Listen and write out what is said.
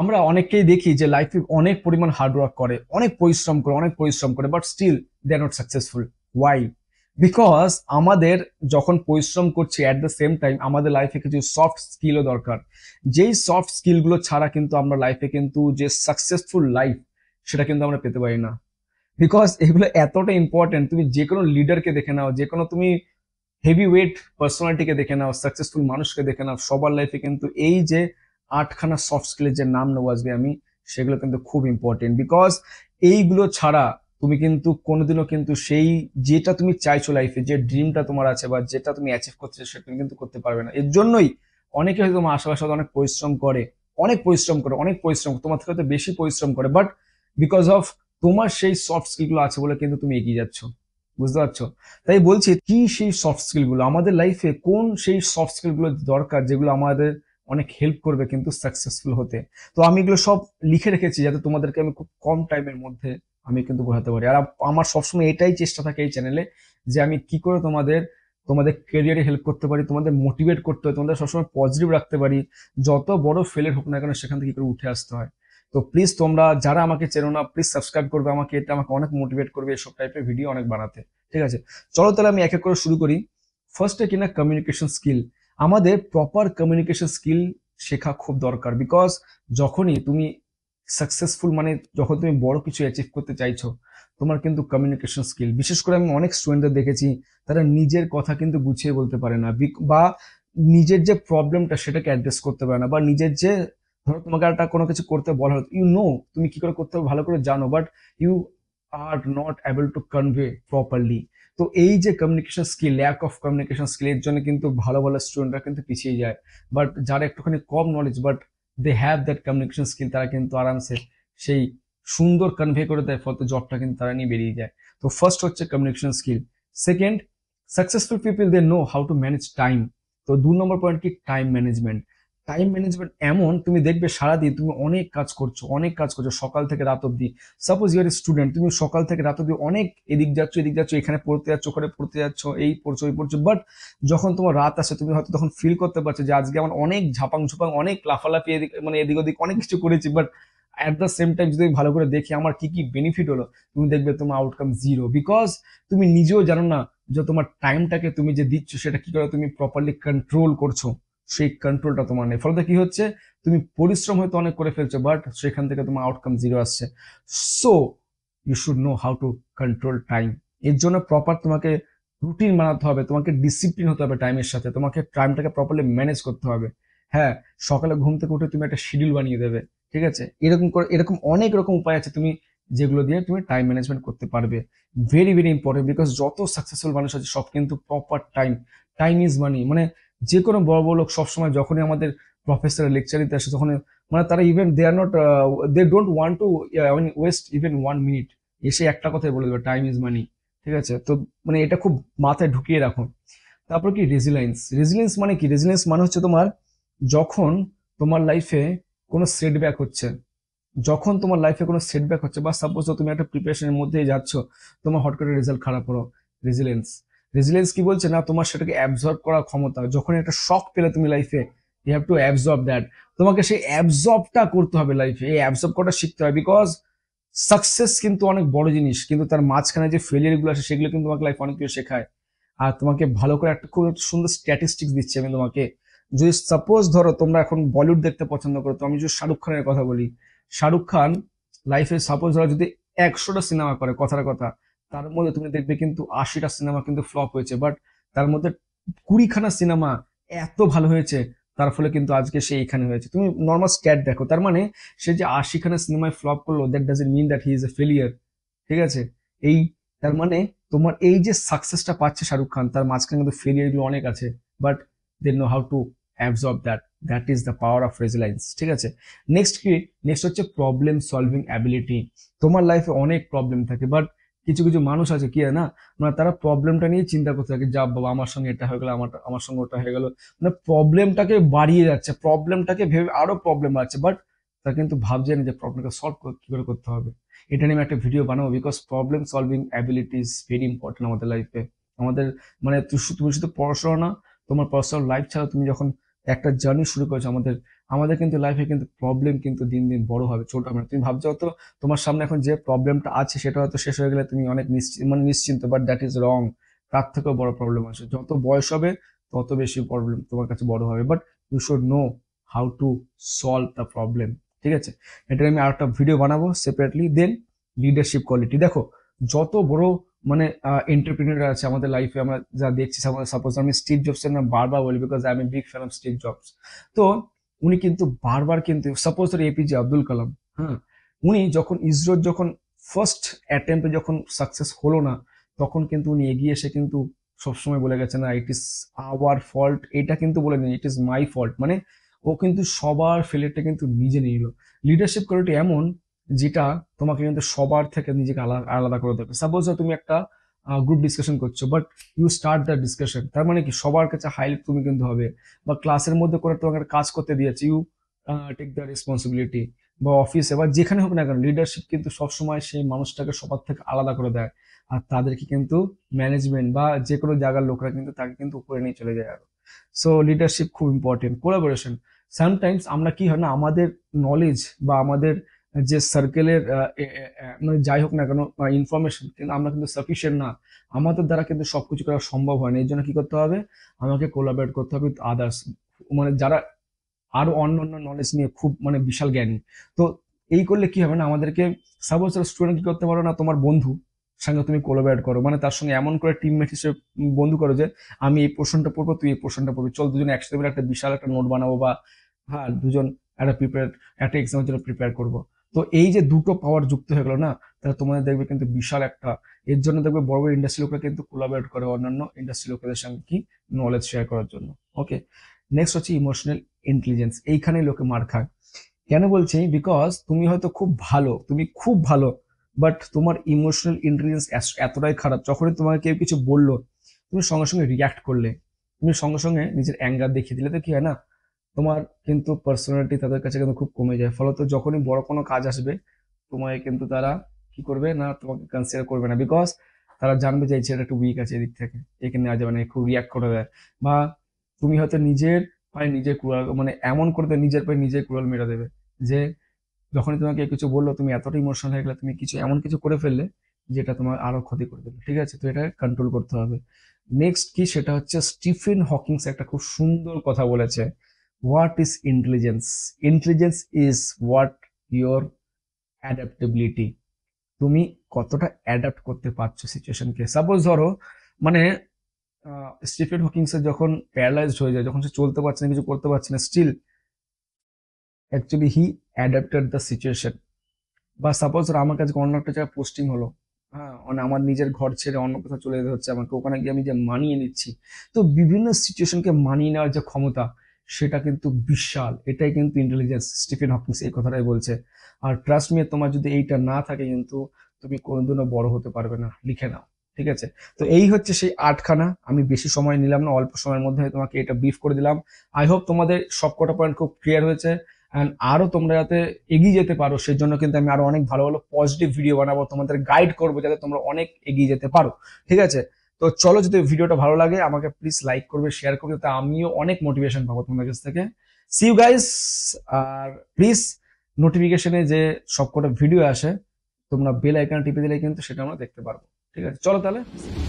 আমরা অনেকেই দেখি যে লাইফে অনেক পরিমাণ হার্ডওয়ার্ক করে অনেক পরিশ্রম করে অনেক পরিশ্রম করে but still they are not successful why because আমাদের যখন পরিশ্রম করছি অ্যাট দ্য সেম টাইম আমাদের লাইফে কিছু সফট স্কিলও দরকার যেই সফট স্কিলগুলো ছাড়া কিন্তু আমরা লাইফে কিন্তু যে সাকসেসফুল লাইফ সেটা কিন্তু আমরা পেতে পারি না বিকজ এগুলো এতটা ইম্পর্টেন্ট তুমি যে কোনো লিডারকে দেখে নাও যে কোনো তুমি হেভি ওয়েট পার্সোনালিটিকে দেখে নাও সাকসেসফুল মানুষকে দেখে নাও সবার লাইফে কিন্তু এই যে আটখানা সফট স্কিলের যে নাম নেবো আজকে আমি সেগুলো কিন্তু খুব ইম্পর্টেন্ট বিকজ এইগুলো ছাড়া তুমি কিন্তু কোনোদিনও কিন্তু সেই যেটা তুমি চাইছো লাইফে যে ড্রিমটা তোমার আছে বা যেটা তুমি অ্যাচিভ করতে সেটা তুমি কিন্তু করতে পারবে না এর জন্যই অনেকে হয়তো তোমার আশেপাশে অনেক পরিশ্রম করে অনেক পরিশ্রম করে অনেক পরিশ্রম তোমার থেকে হয়তো বেশি পরিশ্রম করে বাট বিকজ অফ তোমার সেই সফট স্কিলগুলো আছে বলে কিন্তু তুমি এগিয়ে যাচ্ছ বুঝতে পারছো তাই বলছি কি সেই সফট স্কিলগুলো আমাদের লাইফে কোন সেই সফট স্কিলগুলো দরকার যেগুলো আমাদের অনেক হেল্প করবে কিন্তু সাকসেসফুল হতে তো আমি এগুলো সব লিখে রেখেছি যাতে তোমাদেরকে আমি খুব কম টাইমের মধ্যে আমি কিন্তু বোঝাতে পারি আর আমার সবসময় এটাই চেষ্টা থাকে এই চ্যানেলে যে আমি কি করে তোমাদের তোমাদের কেরিয়ারে হেল্প করতে পারি তোমাদের মোটিভেট করতে হয় তোমাদের সবসময় পজিটিভ রাখতে পারি যত বড় ফেলের হোক না কেন সেখান থেকে করে উঠে আসতে হয় তো প্লিজ তোমরা যারা আমাকে চেনো না প্লিজ সাবস্ক্রাইব করবে আমাকে এটা আমাকে অনেক মোটিভেট করবে এসব টাইপের ভিডিও অনেক বানাতে ঠিক আছে চলো তাহলে আমি এক এক করে শুরু করি ফার্স্টে কিনা কমিউনিকেশন স্কিল আমাদের প্রপার কমিউনিকেশন স্কিল শেখা খুব দরকার বিকজ যখনই তুমি সাকসেসফুল মানে যখন তুমি বড় কিছু অ্যাচিভ করতে চাইছো তোমার কিন্তু কমিউনিকেশন স্কিল বিশেষ করে আমি অনেক স্টুডেন্টদের দেখেছি তারা নিজের কথা কিন্তু গুছিয়ে বলতে পারে না বা নিজের যে প্রবলেমটা সেটাকে অ্যাড্রেস করতে পারে না বা নিজের যে ধরো তোমাকে একটা কোনো কিছু করতে বলা হতো ইউ নো তুমি কি করে করতে হবে ভালো করে জানো but you are not able to convey properly তো এই যে communication skill lack of communication স্কিলের জন্য কিন্তু ভালো ভালো স্টুডেন্টরা কিন্তু পিছিয়ে যায় বাট যারা একটুখানি কম knowledge but they have that communication skill তারা কিন্তু আরামসে সেই সুন্দর কনভে করে দেয় ফলে জবটা কিন্তু তারা নিয়ে বেরিয়ে যায় তো ফার্স্ট হচ্ছে communication skill second successful people they know how to manage time তো দু নম্বর পয়েন্ট কি টাইম ম্যানেজমেন্ট টাইম ম্যানেজমেন্ট এমন তুমি দেখবে সারাদিন তুমি অনেক কাজ করছো অনেক কাজ করছো সকাল থেকে রাত অব্দি সাপোজ ইউর স্টুডেন্ট তুমি সকাল থেকে রাত অব্দি অনেক এদিক যাচ্ছ এদিক যাচ্ছ এখানে পড়তে যাচ্ছ ওখানে পড়তে যাচ্ছ এই পড়ছো এই পড়ছো বাট যখন তোমার রাত আসে তুমি হয়তো তখন ফিল করতে পারছো যে আজকে আমার অনেক ঝাপাং ঝুপাং অনেক লাফালাফি এদিক মানে এদিক ওদিক অনেক কিছু করেছি but at the same time যদি ভালো করে দেখি আমার কি কি বেনিফিট হলো তুমি দেখবে তোমার আউটকাম জিরো বিকজ তুমি নিজেও জানো না যে তোমার টাইমটাকে তুমি যে দিচ্ছ সেটা কি করে তুমি প্রপারলি কন্ট্রোল করছো সেই কন্ট্রোলটা তোমার নেই ফলে কি হচ্ছে তুমি পরিশ্রম হয়তো অনেক করে ফেলছো বাট সেখান থেকে তোমার আউটকাম জিরো আসছে so you should know how to control time এর জন্য প্রপার তোমাকে রুটিন বানাতে হবে তোমাকে ডিসিপ্লিন হতে হবে টাইমের সাথে তোমাকে টাইমটাকে প্রপারলি ম্যানেজ করতে হবে হ্যাঁ সকালে ঘুম থেকে উঠে তুমি একটা শিডিউল বানিয়ে দেবে ঠিক আছে এরকম করে এরকম অনেক রকম উপায় আছে তুমি যেগুলো দিয়ে তুমি টাইম ম্যানেজমেন্ট করতে পারবে ভেরি ভেরি ইম্পর্টেন্ট বিকজ যত সাকসেসফুল মানুষ আছে সব কিন্তু proper time time is money মানে যে কোনো বড় বড় লোক সবসময় যখনই আমাদের প্রফেসর লেকচার দিতে আসে তখন মানে তারা even they are not they don't want to মানে ওয়েস্ট ইভেন ওয়ান মিনিট এসে একটা কথাই বলে দেবে টাইম ইজ মানি ঠিক আছে তো মানে এটা খুব মাথায় ঢুকিয়ে রাখুন তারপর কি রেজিলেন্স রেজিলেন্স মানে কি রেজিলেন্স মানে হচ্ছে তোমার যখন তোমার লাইফে কোনো সেটব্যাক হচ্ছে যখন তোমার লাইফে কোনো সেটব্যাক হচ্ছে বা সাপোজ তুমি একটা প্রিপারেশনের মধ্যেই যাচ্ছ তোমার হট করে রেজাল্ট খারাপ হলো রেজিলেন্স রেজিলেন্স কি বলছে না তোমার সেটাকে অ্যাবজর্ব করার ক্ষমতা যখন একটা শখ পেলে তুমি লাইফে you have to absorb that তোমাকে সেই অ্যাবজর্বটা করতে হবে লাইফে এই অ্যাবজর্ব করাটা শিখতে হবে বিকজ সাকসেস কিন্তু অনেক বড় জিনিস কিন্তু তার মাঝখানে যে ফেলিয়ারগুলো আছে সেগুলো কিন্তু তোমাকে লাইফ অনেক কিছু শেখায় আর তোমাকে ভালো করে একটা খুব সুন্দর স্ট্যাটিস্টিক্স দিচ্ছি আমি তোমাকে যদি সাপোজ ধরো তোমরা এখন বলিউড দেখতে পছন্দ করো তো আমি যদি শাহরুখ খানের কথা বলি শাহরুখ খান লাইফে সাপোজ ধরো যদি একশোটা সিনেমা করে কথার কথা তার মধ্যে তুমি দেখবে কিন্তু আশিটা সিনেমা কিন্তু ফ্লপ হয়েছে বাট তার মধ্যে কুড়িখানা সিনেমা এত ভালো হয়েছে তার ফলে কিন্তু আজকে সে এখানে হয়েছে তুমি নর্মাল স্ট্যাট দেখো তার মানে সে যে আশিখানা সিনেমায় ফ্লপ করলো that does it mean that he is a failure ঠিক আছে এই তার মানে তোমার এই যে সাকসেসটা পাচ্ছে শাহরুখ খান তার মাঝখানে কিন্তু ফেলিয়ারগুলো অনেক আছে but they know how to absorb that that is the power of resilience ঠিক আছে নেক্সট কি নেক্সট হচ্ছে প্রবলেম সলভিং অ্যাবিলিটি তোমার লাইফে অনেক প্রবলেম থাকে বাট কিছু কিছু মানুষ আছে কি না মানে তারা প্রবলেমটা নিয়ে চিন্তা করতে থাকে যা বাবা আমার সঙ্গে এটা হয়ে গেলো আমার আমার সঙ্গে ওটা হয়ে গেলো মানে প্রবলেমটাকে বাড়িয়ে যাচ্ছে প্রবলেমটাকে ভেবে আরও প্রবলেম আছে বাট তারা কিন্তু ভাবছে না যে প্রবলেমটা সলভ কী করে করতে হবে এটা নিয়ে আমি একটা ভিডিও বানাবো because problem solving ability is very important আমাদের লাইফে আমাদের মানে তুমি শুধু পড়াশোনা না তোমার পার্সোনাল লাইফ ছাড়া তুমি যখন একটা জার্নি শুরু করেছো আমাদের আমাদের কিন্তু লাইফে কিন্তু প্রবলেম কিন্তু দিন দিন বড় হবে ছোট হবে না তুমি ভাবছো হয়তো তোমার সামনে এখন যে প্রবলেমটা আছে সেটা হয়তো শেষ হয়ে গেলে তুমি অনেক নিশ্চিত মানে নিশ্চিন্ত বাট দ্যাট ইজ রং তার থেকেও বড় প্রবলেম আছে যত বয়স হবে তত বেশি প্রবলেম তোমার কাছে বড় হবে but you should know how to solve the problem ঠিক আছে এটা আমি আরেকটা ভিডিও বানাবো সেপারেটলি দেন লিডারশিপ কোয়ালিটি দেখো যত বড় মানে এন্টারপ্রিনিয়র আছে আমাদের লাইফে আমরা যা দেখছি সাপোজ আমি স্টিভ জবসের নাম বারবার বলি because I am big fan of Steve Jobs তো উনি কিন্তু বারবার কিন্তু সাপোজ ধর এপিজে আব্দুল কালাম হ্যাঁ উনি যখন ইসরোর যখন ফার্স্ট অ্যাটেম্পে যখন সাকসেস হলো না তখন কিন্তু উনি এগিয়ে এসে কিন্তু সবসময় বলে গেছে না ইট ইস আওয়ার ফল্ট এটা কিন্তু বলে নেই ইট ইস মাই ফল্ট মানে ও কিন্তু সবার ফেলিয়ারটা কিন্তু নিজে নিয়ে নিল লিডারশিপ কোয়ালিটি এমন যেটা তোমাকে কিন্তু সবার থেকে নিজেকে আলাদা আলাদা করে দেবে সাপোজ তুমি একটা গ্রুপ ডিসকাশন করছো but you start the discussion তার মানে কি সবার কাছে হাইলাইট তুমি কিন্তু হবে বা ক্লাসের মধ্যে করে তোমাকে কাজ করতে দিয়েছে ইউ টেক দ্য রেসপন্সিবিলিটি বা অফিসে বা যেখানে হোক না কেন লিডারশিপ কিন্তু সবসময় সেই মানুষটাকে সবার থেকে আলাদা করে দেয় আর তাদেরকে কিন্তু ম্যানেজমেন্ট বা যে কোনো জায়গার লোকরা কিন্তু তাকে কিন্তু উপরে নিয়ে চলে যায় আরো সো লিডারশিপ খুব ইম্পর্টেন্ট কোলাবোরেশন সামটাইমস আমরা কি হয় না আমাদের নলেজ বা আমাদের যে সার্কেলের মানে যাই হোক না কেন ইনফরমেশন কিন্তু আমরা কিন্তু সাফিসিয়েন্ট না আমাদের দ্বারা কিন্তু সব কিছু করা সম্ভব হয় না এই জন্য কী করতে হবে আমাকে কোলাবরেট করতে হবে উইথ আদার্স মানে যারা আরও অন্য অন্য নলেজ নিয়ে খুব মানে বিশাল জ্ঞানী তো এই করলে কি হবে না আমাদেরকে সাপোজ স্টুডেন্ট কী করতে পারো না তোমার বন্ধু সঙ্গে তুমি কোলাবরেট করো মানে তার সঙ্গে এমন করে টিমমেট হিসেবে বন্ধু করো যে আমি এই পোর্শনটা পড়বো তুই এই পোর্শনটা পড়বি চল দুজন একসাথে একটা বিশাল একটা নোট বানাবো বা হ্যাঁ দুজন একটা প্রিপেয়ার একটা এক্সামের জন্য প্রিপেয়ার করবো তো এই যে দুটো পাওয়ার যুক্ত হয়ে গেলো না তাহলে তোমাদের দেখবে কিন্তু বিশাল একটা এর জন্য দেখবে বড় বড় ইন্ডাস্ট্রি লোকরা কিন্তু কোলাবরেট করে অন্যান্য ইন্ডাস্ট্রি লোকদের সঙ্গে কি নলেজ শেয়ার করার জন্য ওকে নেক্সট হচ্ছে ইমোশনাল ইন্টেলিজেন্স এইখানেই লোকে মার খায় কেন বলছি বিকজ তুমি হয়তো খুব ভালো তুমি খুব ভালো বাট তোমার ইমোশনাল ইন্টেলিজেন্স এতটাই খারাপ যখনই তোমাকে কেউ কিছু বললো তুমি সঙ্গে সঙ্গে রিয়াক্ট করলে তুমি সঙ্গে সঙ্গে নিজের অ্যাঙ্গার দেখিয়ে দিলে তো কি হয় না তোমার কিন্তু পার্সোনালিটি তাদের কাছে কিন্তু খুব কমে যায় ফলত যখনই বড় কোনো কাজ আসবে তোমায় কিন্তু তারা কি করবে না তোমাকে কনসিডার করবে না বিকজ তারা জানবে যে এই ছেলেটা একটু উইক আছে এদিক থেকে একে নেওয়া যাবে না খুব রিয়াক্ট করে দেয় বা তুমি হয়তো নিজের পায়ে নিজে কুড়াল মানে এমন করে দেবে নিজের পায়ে নিজে কুড়াল মেরে দেবে যে যখনই তোমাকে কিছু বললো তুমি এতটা ইমোশনাল হয়ে গেলে তুমি কিছু এমন কিছু করে ফেললে যেটা তোমার আরো ক্ষতি করে দেবে ঠিক আছে তো এটা কন্ট্রোল করতে হবে নেক্সট কি সেটা হচ্ছে স্টিফেন হকিংস একটা খুব সুন্দর কথা বলেছে what is intelligence intelligence is what your adaptability তুমি কতটা অ্যাডাপ্ট করতে পারছো সিচুয়েশনকে সাপোজ ধরো মানে স্টিফেন হকিংসের যখন প্যারালাইজড হয়ে যায় যখন সে চলতে পারছে না কিছু করতে পারছে না still actually he adapted the situation বা সাপোজ ধরো আমার কাছে অন্য একটা জায়গায় পোস্টিং হলো হ্যাঁ মানে আমার নিজের ঘর ছেড়ে অন্য কোথাও চলে যেতে হচ্ছে আমাকে ওখানে গিয়ে আমি যে মানিয়ে নিচ্ছি তো বিভিন্ন সিচুয়েশনকে মানিয়ে নেওয়ার যে ক্ষমতা সেটা কিন্তু বিশাল এটাই কিন্তু ইন্টেলিজেন্স স্টিফেন হকিংস এই কথাটাই বলছে আর ট্রাস্ট মিয়ে তোমার যদি এইটা না থাকে কিন্তু তুমি কোনোদিনও বড় হতে পারবে না লিখে নাও ঠিক আছে তো এই হচ্ছে সেই আটখানা আমি বেশি সময় নিলাম না অল্প সময়ের মধ্যে তোমাকে এটা ব্রিফ করে দিলাম আই হোপ তোমাদের সবকটা পয়েন্ট খুব ক্লিয়ার হয়েছে অ্যান্ড আরও তোমরা যাতে এগিয়ে যেতে পারো সেই জন্য কিন্তু আমি আরো অনেক ভালো ভালো পজিটিভ ভিডিও বানাবো তোমাদের গাইড করবো যাতে তোমরা অনেক এগিয়ে যেতে পারো ঠিক আছে তো চলো যদি ভিডিওটা ভালো লাগে আমাকে প্লিজ লাইক করবে শেয়ার করবে তা আমিও অনেক মোটিভেশন পাবো তোমাদের কাছ থেকে সিউ গাইস আর প্লিজ নোটিফিকেশনে যে সবকটা ভিডিও আসে তোমরা বেল আইকন টিপে দিলে কিন্তু সেটা আমরা দেখতে পারবো ঠিক আছে চলো তাহলে